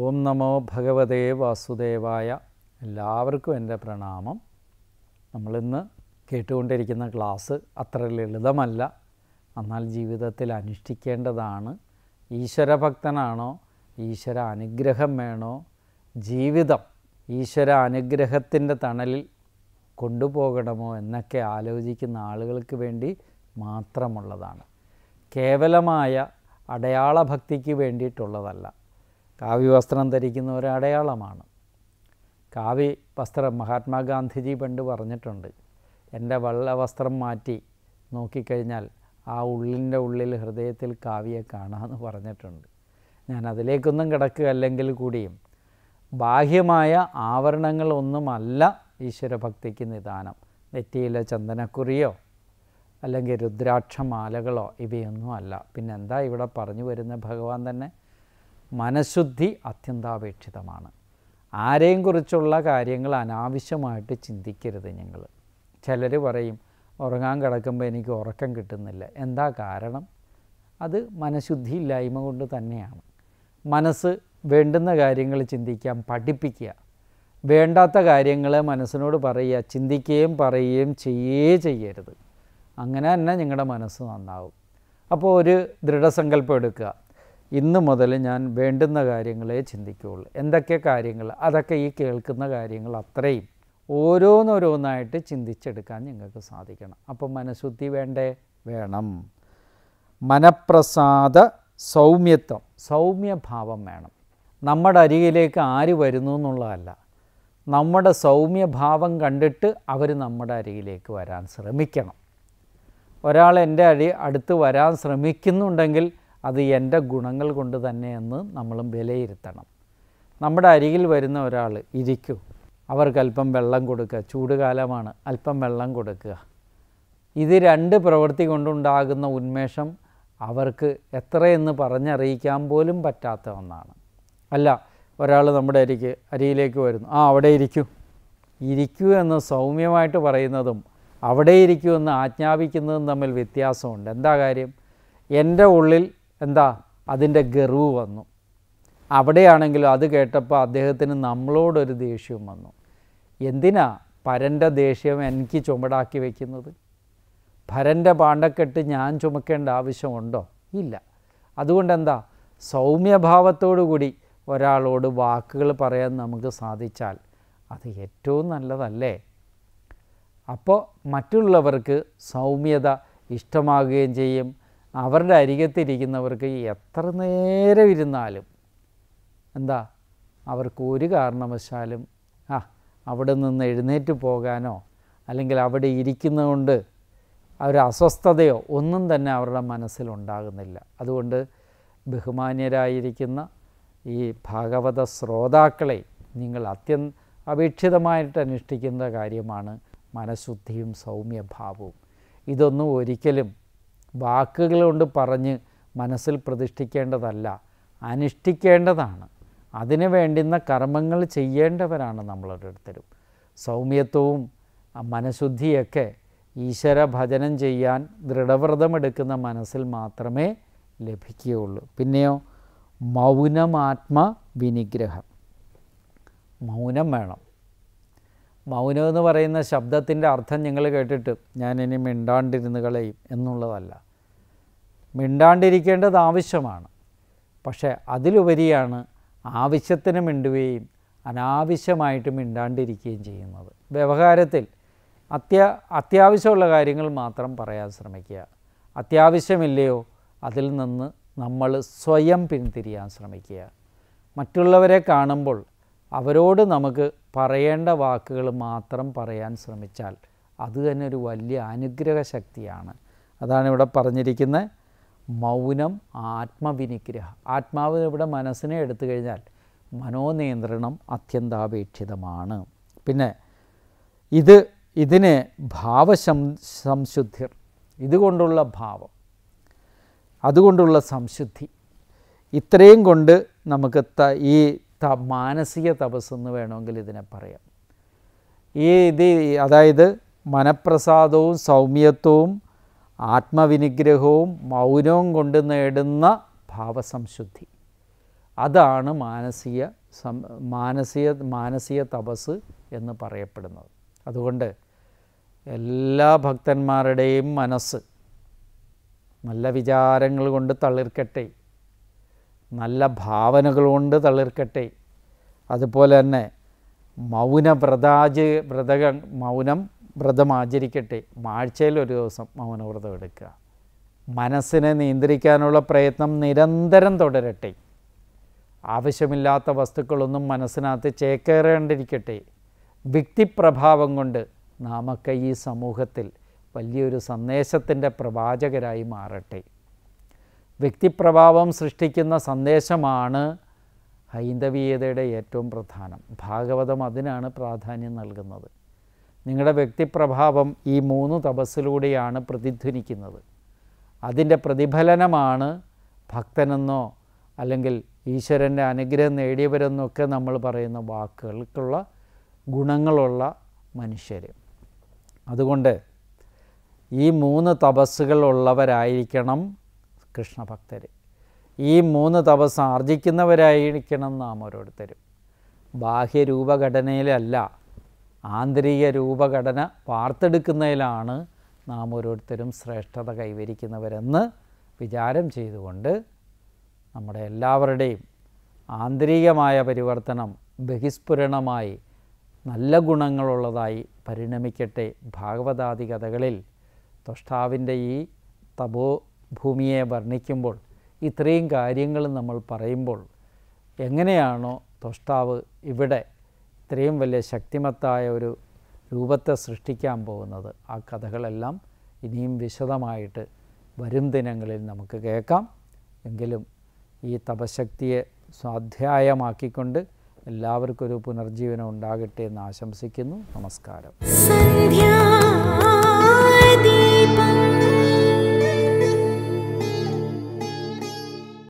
ഓം നമോ ഭഗവതേ വാസുദേവായ എല്ലാവർക്കും എൻ്റെ പ്രണാമം നമ്മളിന്ന് കേട്ടുകൊണ്ടിരിക്കുന്ന ക്ലാസ് അത്ര ലളിതമല്ല എന്നാൽ ജീവിതത്തിൽ അനുഷ്ഠിക്കേണ്ടതാണ് ഈശ്വരഭക്തനാണോ ഈശ്വര അനുഗ്രഹം വേണോ ജീവിതം ഈശ്വര അനുഗ്രഹത്തിൻ്റെ തണലിൽ കൊണ്ടുപോകണമോ എന്നൊക്കെ ആലോചിക്കുന്ന ആളുകൾക്ക് വേണ്ടി മാത്രമുള്ളതാണ് കേവലമായ അടയാളഭക്തിക്ക് വേണ്ടിയിട്ടുള്ളതല്ല കാവ്യ വസ്ത്രം ധരിക്കുന്ന ഒരു അടയാളമാണ് കാവ്യ വസ്ത്രം മഹാത്മാഗാന്ധിജി പണ്ട് പറഞ്ഞിട്ടുണ്ട് എൻ്റെ വെള്ള വസ്ത്രം മാറ്റി നോക്കിക്കഴിഞ്ഞാൽ ആ ഉള്ളിൻ്റെ ഉള്ളിൽ ഹൃദയത്തിൽ കാവ്യെ കാണാമെന്ന് പറഞ്ഞിട്ടുണ്ട് ഞാൻ അതിലേക്കൊന്നും കിടക്കുകയല്ലെങ്കിൽ അല്ലെങ്കിൽ കൂടിയും ബാഹ്യമായ ആവരണങ്ങളൊന്നുമല്ല ഈശ്വരഭക്തിക്ക് നിദാനം നെറ്റിയിലെ ചന്ദനക്കുറിയോ അല്ലെങ്കിൽ രുദ്രാക്ഷമാലകളോ ഇവയൊന്നും അല്ല പിന്നെന്താ ഇവിടെ പറഞ്ഞു വരുന്ന ഭഗവാൻ തന്നെ മനഃശുദ്ധി അത്യന്താപേക്ഷിതമാണ് ആരെയും കുറിച്ചുള്ള കാര്യങ്ങൾ അനാവശ്യമായിട്ട് ചിന്തിക്കരുത് ഞങ്ങൾ ചിലർ പറയും ഉറങ്ങാൻ കിടക്കുമ്പോൾ എനിക്ക് ഉറക്കം കിട്ടുന്നില്ല എന്താ കാരണം അത് മനഃശുദ്ധി ഇല്ലായ്മ കൊണ്ട് തന്നെയാണ് മനസ്സ് വേണ്ടുന്ന കാര്യങ്ങൾ ചിന്തിക്കാൻ പഠിപ്പിക്കുക വേണ്ടാത്ത കാര്യങ്ങൾ മനസ്സിനോട് പറയുക ചിന്തിക്കുകയും പറയുകയും ചെയ്യേ ചെയ്യരുത് അങ്ങനെ തന്നെ നിങ്ങളുടെ മനസ്സ് നന്നാവും അപ്പോൾ ഒരു ദൃഢസങ്കല്പം എടുക്കുക ഇന്ന് മുതൽ ഞാൻ വേണ്ടുന്ന കാര്യങ്ങളെ ചിന്തിക്കുകയുള്ളൂ എന്തൊക്കെ കാര്യങ്ങൾ അതൊക്കെ ഈ കേൾക്കുന്ന കാര്യങ്ങൾ അത്രയും ഓരോന്നോരോന്നായിട്ട് ചിന്തിച്ചെടുക്കാൻ നിങ്ങൾക്ക് സാധിക്കണം അപ്പം മനഃശുദ്ധി വേണ്ടേ വേണം മനപ്രസാദ സൗമ്യത്വം സൗമ്യഭാവം വേണം നമ്മുടെ അരികിലേക്ക് ആര് വരുന്നു എന്നുള്ളതല്ല നമ്മുടെ സൗമ്യഭാവം കണ്ടിട്ട് അവർ നമ്മുടെ അരികിലേക്ക് വരാൻ ശ്രമിക്കണം ഒരാൾ എൻ്റെ അടി അടുത്ത് വരാൻ ശ്രമിക്കുന്നുണ്ടെങ്കിൽ അത് എൻ്റെ ഗുണങ്ങൾ കൊണ്ട് തന്നെയെന്ന് നമ്മളും വിലയിരുത്തണം നമ്മുടെ അരികിൽ വരുന്ന ഒരാൾ ഇരിക്കൂ അവർക്ക് അല്പം വെള്ളം കൊടുക്കുക ചൂടുകാലമാണ് അല്പം വെള്ളം കൊടുക്കുക ഇത് രണ്ട് പ്രവൃത്തി കൊണ്ടുണ്ടാകുന്ന ഉന്മേഷം അവർക്ക് എത്രയെന്ന് പറഞ്ഞറിയിക്കാൻ പോലും പറ്റാത്ത ഒന്നാണ് അല്ല ഒരാൾ നമ്മുടെ അരിക്ക് അരിയിലേക്ക് വരുന്നു ആ അവിടെ ഇരിക്കൂ ഇരിക്കൂ എന്ന് സൗമ്യമായിട്ട് പറയുന്നതും അവിടെ ഇരിക്കൂ എന്ന് ആജ്ഞാപിക്കുന്നതും തമ്മിൽ വ്യത്യാസമുണ്ട് എന്താ കാര്യം എൻ്റെ ഉള്ളിൽ എന്താ അതിൻ്റെ ഗർവ് വന്നു അവിടെയാണെങ്കിലും അത് കേട്ടപ്പോൾ അദ്ദേഹത്തിന് നമ്മളോടൊരു ദേഷ്യവും വന്നു എന്തിനാ പരൻ്റെ ദേഷ്യം എനിക്ക് ചുമടാക്കി വയ്ക്കുന്നത് ഭരൻ്റെ പാണ്ടക്കെട്ട് ഞാൻ ചുമക്കേണ്ട ആവശ്യമുണ്ടോ ഇല്ല അതുകൊണ്ട് എന്താ കൂടി ഒരാളോട് വാക്കുകൾ പറയാൻ നമുക്ക് സാധിച്ചാൽ അത് ഏറ്റവും നല്ലതല്ലേ അപ്പോൾ മറ്റുള്ളവർക്ക് സൗമ്യത ഇഷ്ടമാകുകയും ചെയ്യും അവരുടെ അരികത്തിരിക്കുന്നവർക്ക് എത്ര നേരം ഇരുന്നാലും എന്താ അവർക്ക് ഒരു കാരണവശാലും ആ അവിടെ നിന്ന് എഴുന്നേറ്റ് പോകാനോ അല്ലെങ്കിൽ അവിടെ ഇരിക്കുന്നതുകൊണ്ട് ഒരു അസ്വസ്ഥതയോ ഒന്നും തന്നെ അവരുടെ മനസ്സിലുണ്ടാകുന്നില്ല അതുകൊണ്ട് ബഹുമാന്യരായിരിക്കുന്ന ഈ ഭാഗവത ശ്രോതാക്കളെ നിങ്ങൾ അത്യന്ത അപേക്ഷിതമായിട്ട് അനുഷ്ഠിക്കുന്ന കാര്യമാണ് മനഃശുദ്ധിയും സൗമ്യഭാവവും ഇതൊന്നും ഒരിക്കലും വാക്കുകൾ കൊണ്ട് പറഞ്ഞ് മനസ്സിൽ പ്രതിഷ്ഠിക്കേണ്ടതല്ല അനുഷ്ഠിക്കേണ്ടതാണ് അതിനു വേണ്ടുന്ന കർമ്മങ്ങൾ ചെയ്യേണ്ടവരാണ് നമ്മളോരോരുത്തരും സൗമ്യത്വവും മനഃശുദ്ധിയൊക്കെ ഈശ്വര ഭജനം ചെയ്യാൻ ദൃഢവ്രതമെടുക്കുന്ന മനസ്സിൽ മാത്രമേ ലഭിക്കുകയുള്ളൂ പിന്നെയോ മൗനമാത്മ വിനിഗ്രഹം മൗനം വേണം മൗനം എന്ന് പറയുന്ന ശബ്ദത്തിൻ്റെ അർത്ഥം നിങ്ങൾ കേട്ടിട്ട് ഞാൻ ഇനി മിണ്ടാണ്ടിരുന്ന് കളയും എന്നുള്ളതല്ല മിണ്ടാണ്ടിരിക്കേണ്ടത് ആവശ്യമാണ് പക്ഷേ അതിലുപരിയാണ് ആവശ്യത്തിന് മിണ്ടുകയും അനാവശ്യമായിട്ട് മിണ്ടാണ്ടിരിക്കുകയും ചെയ്യുന്നത് വ്യവഹാരത്തിൽ അത്യ അത്യാവശ്യമുള്ള കാര്യങ്ങൾ മാത്രം പറയാൻ ശ്രമിക്കുക അത്യാവശ്യമില്ലയോ അതിൽ നിന്ന് നമ്മൾ സ്വയം പിന്തിരിയാൻ ശ്രമിക്കുക മറ്റുള്ളവരെ കാണുമ്പോൾ അവരോട് നമുക്ക് പറയേണ്ട വാക്കുകൾ മാത്രം പറയാൻ ശ്രമിച്ചാൽ അത് തന്നെ ഒരു വലിയ അനുഗ്രഹ ശക്തിയാണ് അതാണ് ഇവിടെ പറഞ്ഞിരിക്കുന്നത് മൗനം ആത്മവിനിഗ്രഹ ആത്മാവ് ഇവിടെ മനസ്സിനെ എടുത്തു കഴിഞ്ഞാൽ മനോനിയന്ത്രണം അത്യന്താപേക്ഷിതമാണ് പിന്നെ ഇത് ഇതിന് ഭാവശം സംശുദ്ധിർ ഇതുകൊണ്ടുള്ള ഭാവം അതുകൊണ്ടുള്ള സംശുദ്ധി ഇത്രയും കൊണ്ട് നമുക്ക് ഈ മാനസിക തപസ്സെന്ന് എന്ന് വേണമെങ്കിൽ ഇതിനെ പറയാം ഈ ഇത് അതായത് മനപ്രസാദവും സൗമ്യത്വവും ആത്മവിനിഗ്രഹവും മൗനവും കൊണ്ട് നേടുന്ന ഭാവസംശുദ്ധി അതാണ് മാനസിക സം മാനസിക മാനസിക തപസ് എന്ന് പറയപ്പെടുന്നത് അതുകൊണ്ട് എല്ലാ ഭക്തന്മാരുടെയും മനസ്സ് നല്ല വിചാരങ്ങൾ കൊണ്ട് തളിർക്കട്ടെ നല്ല ഭാവനകളുണ്ട് തളിർക്കട്ടെ അതുപോലെ തന്നെ മൗനവ്രതാജ് വ്രത മൗനം വ്രതം ആചരിക്കട്ടെ ആഴ്ചയിൽ ഒരു ദിവസം മൗനവ്രതം എടുക്കുക മനസ്സിനെ നിയന്ത്രിക്കാനുള്ള പ്രയത്നം നിരന്തരം തുടരട്ടെ ആവശ്യമില്ലാത്ത വസ്തുക്കളൊന്നും മനസ്സിനകത്ത് ചേക്കേറേണ്ടിരിക്കട്ടെ വ്യക്തിപ്രഭാവം കൊണ്ട് നാമൊക്കെ ഈ സമൂഹത്തിൽ വലിയൊരു സന്ദേശത്തിൻ്റെ പ്രവാചകരായി മാറട്ടെ വ്യക്തിപ്രഭാവം സൃഷ്ടിക്കുന്ന സന്ദേശമാണ് ഹൈന്ദവീയതയുടെ ഏറ്റവും പ്രധാനം ഭാഗവതം അതിനാണ് പ്രാധാന്യം നൽകുന്നത് നിങ്ങളുടെ വ്യക്തിപ്രഭാവം ഈ മൂന്ന് തപസ്സിലൂടെയാണ് പ്രതിധ്വനിക്കുന്നത് അതിൻ്റെ പ്രതിഫലനമാണ് ഭക്തനെന്നോ അല്ലെങ്കിൽ ഈശ്വരൻ്റെ അനുഗ്രഹം നേടിയവരെന്നൊക്കെ നമ്മൾ പറയുന്ന വാക്കുകൾക്കുള്ള ഗുണങ്ങളുള്ള മനുഷ്യർ അതുകൊണ്ട് ഈ മൂന്ന് തപസ്സുകൾ ഉള്ളവരായിരിക്കണം കൃഷ്ണഭക്തർ ഈ മൂന്ന് തപസ് ആർജിക്കുന്നവരായിരിക്കണം നാം ഓരോരുത്തരും ബാഹ്യരൂപഘടനയിലല്ല ആന്തരിക രൂപഘടന വാർത്തെടുക്കുന്നതിലാണ് നാം ഓരോരുത്തരും ശ്രേഷ്ഠത കൈവരിക്കുന്നവരെന്ന് വിചാരം ചെയ്തുകൊണ്ട് നമ്മുടെ എല്ലാവരുടെയും ആന്തരികമായ പരിവർത്തനം ബഹിസ്ഫുരണമായി നല്ല ഗുണങ്ങളുള്ളതായി പരിണമിക്കട്ടെ ഭാഗവതാദി കഥകളിൽ തൊഷ്ടാവിൻ്റെ ഈ തപോ ഭൂമിയെ വർണ്ണിക്കുമ്പോൾ ഇത്രയും കാര്യങ്ങൾ നമ്മൾ പറയുമ്പോൾ എങ്ങനെയാണോ തൊഷ്ടാവ് ഇവിടെ ഇത്രയും വലിയ ശക്തിമത്തായ ഒരു രൂപത്തെ സൃഷ്ടിക്കാൻ പോകുന്നത് ആ കഥകളെല്ലാം ഇനിയും വിശദമായിട്ട് വരും ദിനങ്ങളിൽ നമുക്ക് കേൾക്കാം എങ്കിലും ഈ തപശക്തിയെ സ്വാധ്യായമാക്കിക്കൊണ്ട് എല്ലാവർക്കും ഒരു പുനർജീവനം ഉണ്ടാകട്ടെ എന്ന് ആശംസിക്കുന്നു നമസ്കാരം